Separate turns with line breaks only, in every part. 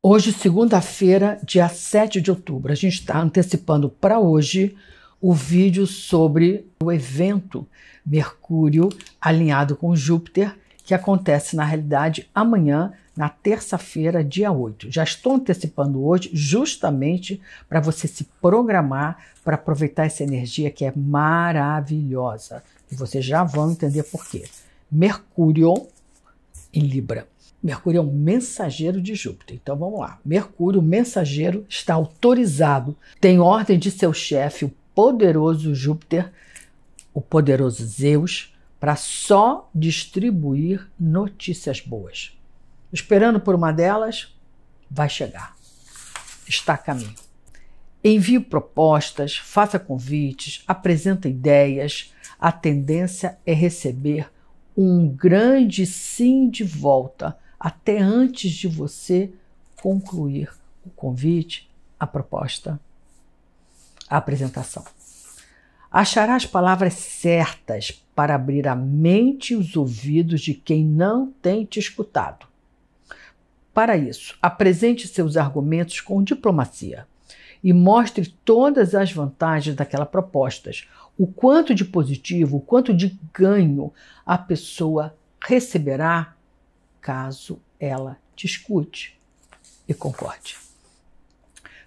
Hoje, segunda-feira, dia 7 de outubro, a gente está antecipando para hoje o vídeo sobre o evento Mercúrio alinhado com Júpiter, que acontece na realidade amanhã, na terça-feira, dia 8. Já estou antecipando hoje, justamente para você se programar para aproveitar essa energia que é maravilhosa. E vocês já vão entender por quê. Mercúrio em Libra. Mercúrio é um mensageiro de Júpiter. Então vamos lá. Mercúrio, mensageiro, está autorizado, tem ordem de seu chefe, o poderoso Júpiter, o poderoso Zeus, para só distribuir notícias boas. Esperando por uma delas, vai chegar. Está a caminho. Envie propostas, faça convites, apresenta ideias. A tendência é receber um grande sim de volta, até antes de você concluir o convite, a proposta, a apresentação. Achará as palavras certas para abrir a mente e os ouvidos de quem não tem te escutado. Para isso, apresente seus argumentos com diplomacia e mostre todas as vantagens daquela proposta, o quanto de positivo, o quanto de ganho a pessoa receberá caso ela te escute e concorde.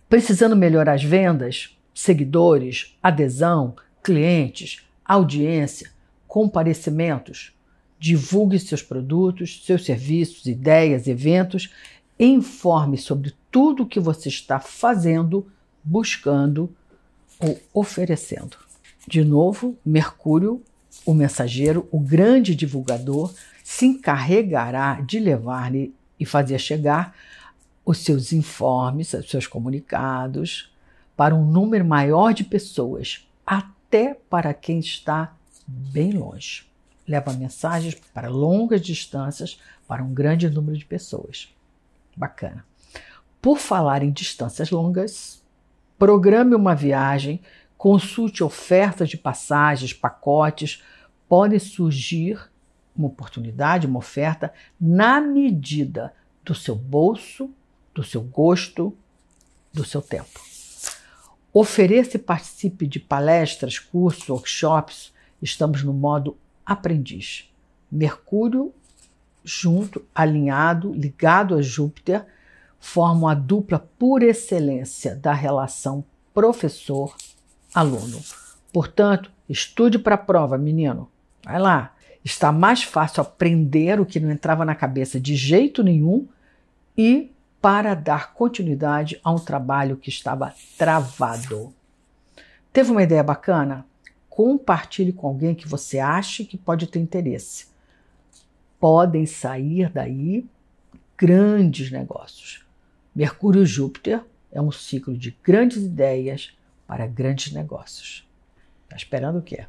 Precisando melhorar as vendas, seguidores, adesão, clientes, audiência, comparecimentos, divulgue seus produtos, seus serviços, ideias, eventos, informe sobre tudo o que você está fazendo buscando ou oferecendo. De novo, Mercúrio, o mensageiro, o grande divulgador, se encarregará de levar-lhe e fazer chegar os seus informes, os seus comunicados, para um número maior de pessoas, até para quem está bem longe. Leva mensagens para longas distâncias, para um grande número de pessoas. Bacana. Por falar em distâncias longas, Programe uma viagem, consulte ofertas de passagens, pacotes. Pode surgir uma oportunidade, uma oferta, na medida do seu bolso, do seu gosto, do seu tempo. Ofereça e participe de palestras, cursos, workshops. Estamos no modo aprendiz. Mercúrio junto, alinhado, ligado a Júpiter formam a dupla por excelência da relação professor-aluno. Portanto, estude para a prova, menino. Vai lá. Está mais fácil aprender o que não entrava na cabeça de jeito nenhum e para dar continuidade a um trabalho que estava travado. Teve uma ideia bacana? Compartilhe com alguém que você acha que pode ter interesse. Podem sair daí grandes negócios. Mercúrio-Júpiter é um ciclo de grandes ideias para grandes negócios. Tá esperando o quê?